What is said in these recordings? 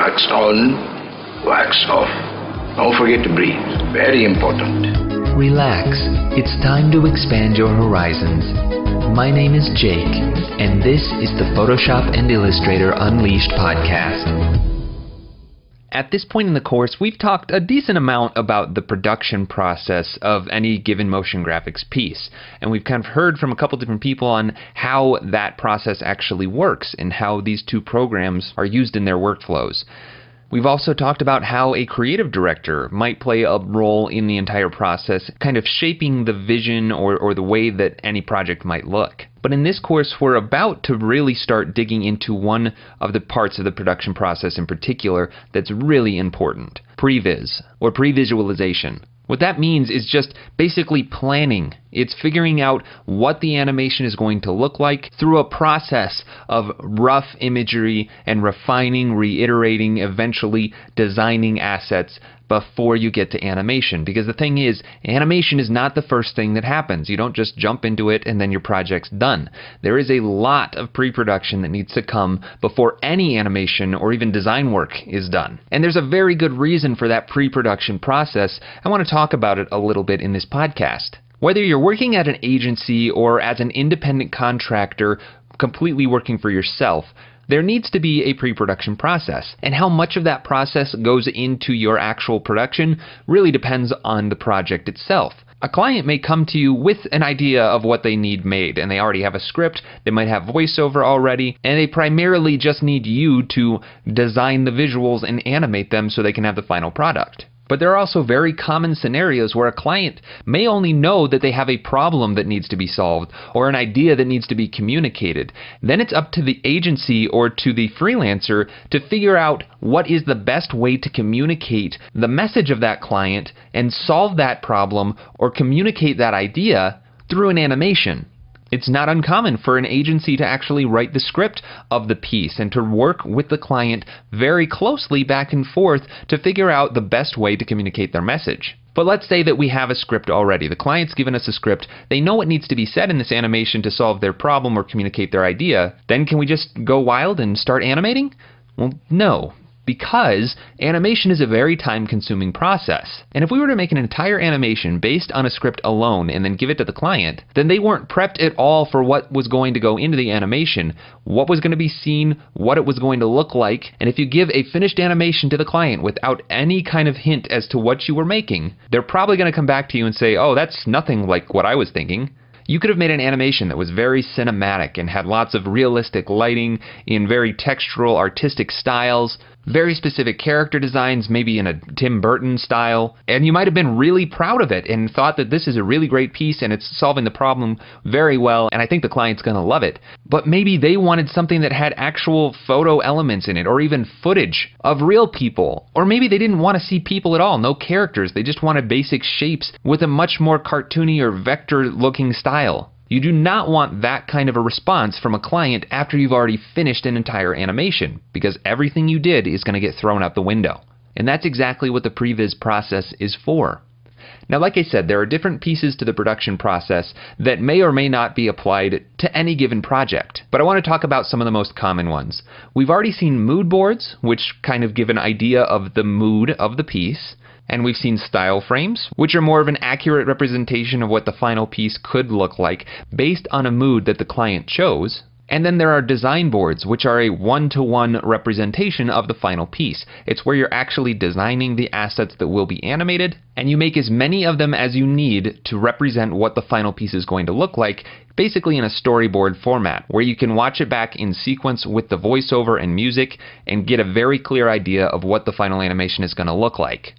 Wax on, wax off. Don't forget to breathe. Very important. Relax. It's time to expand your horizons. My name is Jake, and this is the Photoshop and Illustrator Unleashed podcast. At this point in the course, we've talked a decent amount about the production process of any given motion graphics piece, and we've kind of heard from a couple different people on how that process actually works and how these two programs are used in their workflows. We've also talked about how a creative director might play a role in the entire process, kind of shaping the vision or, or the way that any project might look. But in this course, we're about to really start digging into one of the parts of the production process in particular that's really important, previs, or pre-visualization. What that means is just basically planning it's figuring out what the animation is going to look like through a process of rough imagery and refining, reiterating, eventually designing assets before you get to animation. Because the thing is, animation is not the first thing that happens. You don't just jump into it and then your project's done. There is a lot of pre production that needs to come before any animation or even design work is done. And there's a very good reason for that pre production process. I want to talk about it a little bit in this podcast. Whether you're working at an agency or as an independent contractor completely working for yourself, there needs to be a pre-production process, and how much of that process goes into your actual production really depends on the project itself. A client may come to you with an idea of what they need made, and they already have a script, they might have voiceover already, and they primarily just need you to design the visuals and animate them so they can have the final product. But there are also very common scenarios where a client may only know that they have a problem that needs to be solved or an idea that needs to be communicated. Then it's up to the agency or to the freelancer to figure out what is the best way to communicate the message of that client and solve that problem or communicate that idea through an animation. It's not uncommon for an agency to actually write the script of the piece and to work with the client very closely back and forth to figure out the best way to communicate their message. But let's say that we have a script already. The client's given us a script. They know what needs to be said in this animation to solve their problem or communicate their idea. Then can we just go wild and start animating? Well, no, because animation is a very time-consuming process. And if we were to make an entire animation based on a script alone and then give it to the client, then they weren't prepped at all for what was going to go into the animation, what was going to be seen, what it was going to look like, and if you give a finished animation to the client without any kind of hint as to what you were making, they're probably going to come back to you and say, oh, that's nothing like what I was thinking. You could have made an animation that was very cinematic and had lots of realistic lighting in very textural, artistic styles, very specific character designs, maybe in a Tim Burton style, and you might have been really proud of it and thought that this is a really great piece and it's solving the problem very well, and I think the client's going to love it. But maybe they wanted something that had actual photo elements in it, or even footage of real people, or maybe they didn't want to see people at all, no characters, they just wanted basic shapes with a much more cartoony or vector looking style. You do not want that kind of a response from a client after you've already finished an entire animation, because everything you did is going to get thrown out the window. And that's exactly what the previs process is for. Now, like I said, there are different pieces to the production process that may or may not be applied to any given project, but I want to talk about some of the most common ones. We've already seen mood boards, which kind of give an idea of the mood of the piece and we've seen style frames, which are more of an accurate representation of what the final piece could look like based on a mood that the client chose, and then there are design boards, which are a one-to-one -one representation of the final piece. It's where you're actually designing the assets that will be animated, and you make as many of them as you need to represent what the final piece is going to look like, basically in a storyboard format, where you can watch it back in sequence with the voiceover and music and get a very clear idea of what the final animation is going to look like.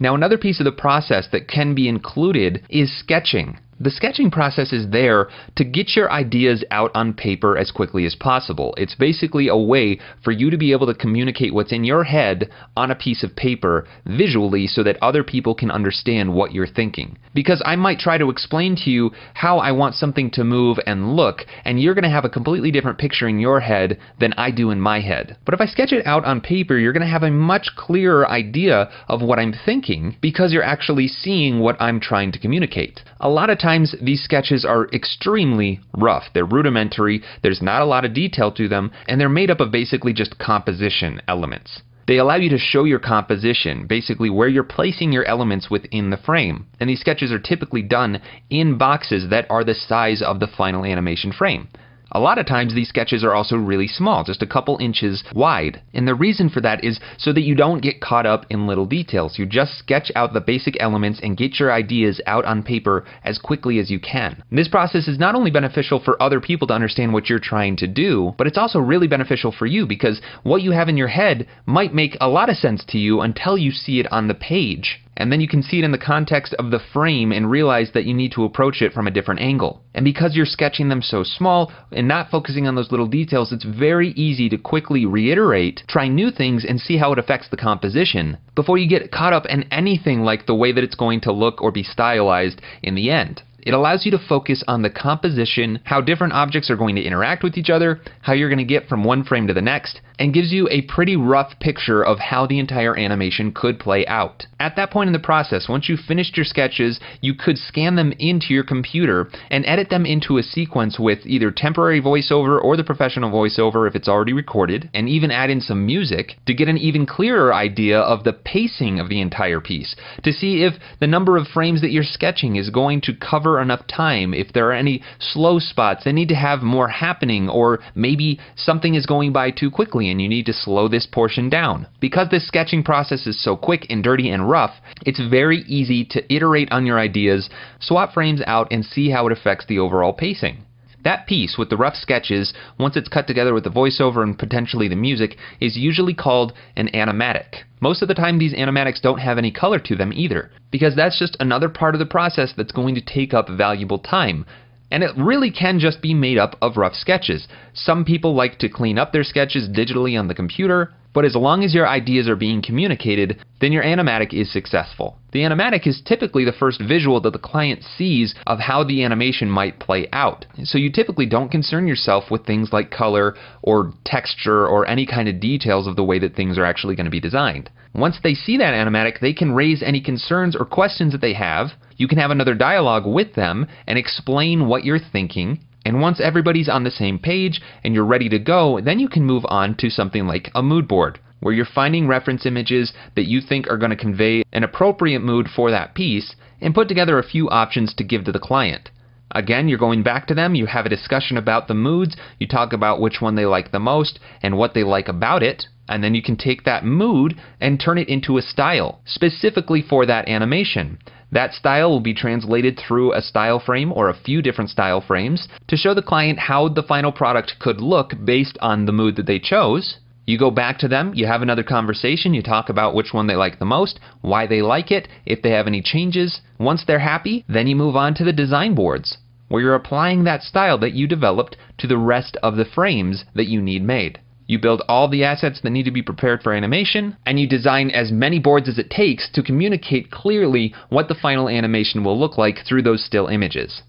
Now, another piece of the process that can be included is sketching. The sketching process is there to get your ideas out on paper as quickly as possible. It's basically a way for you to be able to communicate what's in your head on a piece of paper visually so that other people can understand what you're thinking. Because I might try to explain to you how I want something to move and look, and you're going to have a completely different picture in your head than I do in my head. But if I sketch it out on paper, you're going to have a much clearer idea of what I'm thinking because you're actually seeing what I'm trying to communicate. A lot of times, these sketches are extremely rough. They're rudimentary, there's not a lot of detail to them, and they're made up of basically just composition elements. They allow you to show your composition, basically where you're placing your elements within the frame. And these sketches are typically done in boxes that are the size of the final animation frame. A lot of times these sketches are also really small, just a couple inches wide. And the reason for that is so that you don't get caught up in little details. You just sketch out the basic elements and get your ideas out on paper as quickly as you can. And this process is not only beneficial for other people to understand what you're trying to do, but it's also really beneficial for you because what you have in your head might make a lot of sense to you until you see it on the page and then you can see it in the context of the frame and realize that you need to approach it from a different angle. And because you're sketching them so small and not focusing on those little details, it's very easy to quickly reiterate, try new things, and see how it affects the composition before you get caught up in anything like the way that it's going to look or be stylized in the end. It allows you to focus on the composition, how different objects are going to interact with each other, how you're going to get from one frame to the next, and gives you a pretty rough picture of how the entire animation could play out. At that point in the process, once you've finished your sketches, you could scan them into your computer and edit them into a sequence with either temporary voiceover or the professional voiceover if it's already recorded, and even add in some music to get an even clearer idea of the pacing of the entire piece, to see if the number of frames that you're sketching is going to cover enough time, if there are any slow spots that need to have more happening, or maybe something is going by too quickly and you need to slow this portion down. Because this sketching process is so quick and dirty and rough, it's very easy to iterate on your ideas, swap frames out, and see how it affects the overall pacing. That piece with the rough sketches, once it's cut together with the voiceover and potentially the music, is usually called an animatic. Most of the time, these animatics don't have any color to them either, because that's just another part of the process that's going to take up valuable time and it really can just be made up of rough sketches. Some people like to clean up their sketches digitally on the computer, but as long as your ideas are being communicated, then your animatic is successful. The animatic is typically the first visual that the client sees of how the animation might play out. So you typically don't concern yourself with things like color or texture or any kind of details of the way that things are actually going to be designed. Once they see that animatic, they can raise any concerns or questions that they have, you can have another dialogue with them and explain what you're thinking. And once everybody's on the same page and you're ready to go, then you can move on to something like a mood board, where you're finding reference images that you think are going to convey an appropriate mood for that piece and put together a few options to give to the client. Again, you're going back to them, you have a discussion about the moods, you talk about which one they like the most and what they like about it, and then you can take that mood and turn it into a style specifically for that animation. That style will be translated through a style frame or a few different style frames to show the client how the final product could look based on the mood that they chose. You go back to them, you have another conversation, you talk about which one they like the most, why they like it, if they have any changes. Once they're happy, then you move on to the design boards, where you're applying that style that you developed to the rest of the frames that you need made. You build all the assets that need to be prepared for animation, and you design as many boards as it takes to communicate clearly what the final animation will look like through those still images.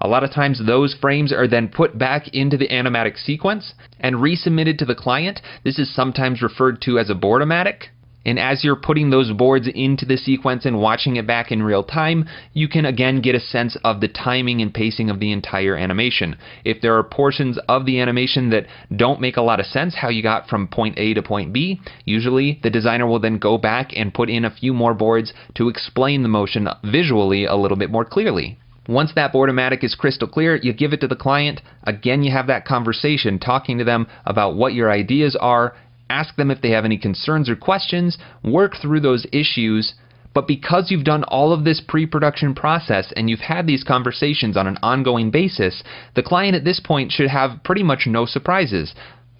A lot of times those frames are then put back into the animatic sequence and resubmitted to the client. This is sometimes referred to as a board -matic. And as you're putting those boards into the sequence and watching it back in real time, you can again get a sense of the timing and pacing of the entire animation. If there are portions of the animation that don't make a lot of sense, how you got from point A to point B, usually the designer will then go back and put in a few more boards to explain the motion visually a little bit more clearly. Once that Boardomatic is crystal clear, you give it to the client. Again, you have that conversation, talking to them about what your ideas are ask them if they have any concerns or questions, work through those issues. But because you've done all of this pre production process and you've had these conversations on an ongoing basis, the client at this point should have pretty much no surprises.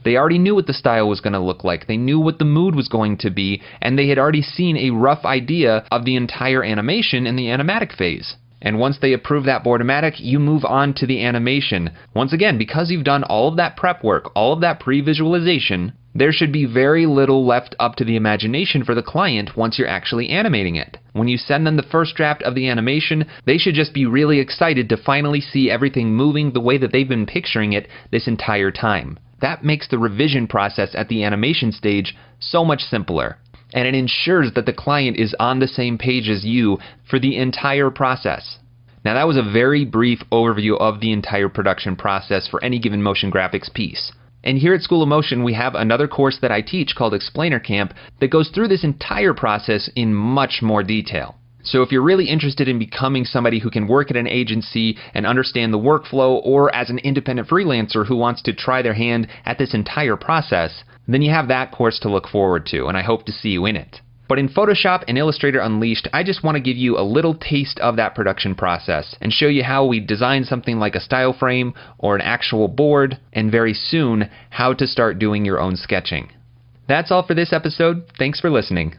They already knew what the style was going to look like, they knew what the mood was going to be, and they had already seen a rough idea of the entire animation in the animatic phase. And once they approve that Boardomatic, you move on to the animation. Once again, because you've done all of that prep work, all of that pre-visualization, there should be very little left up to the imagination for the client once you're actually animating it. When you send them the first draft of the animation, they should just be really excited to finally see everything moving the way that they've been picturing it this entire time. That makes the revision process at the animation stage so much simpler. And it ensures that the client is on the same page as you for the entire process. Now that was a very brief overview of the entire production process for any given motion graphics piece. And here at School of Motion, we have another course that I teach called Explainer Camp that goes through this entire process in much more detail. So if you're really interested in becoming somebody who can work at an agency and understand the workflow, or as an independent freelancer who wants to try their hand at this entire process, then you have that course to look forward to, and I hope to see you in it. But in Photoshop and Illustrator Unleashed, I just want to give you a little taste of that production process and show you how we design something like a style frame or an actual board, and very soon, how to start doing your own sketching. That's all for this episode. Thanks for listening.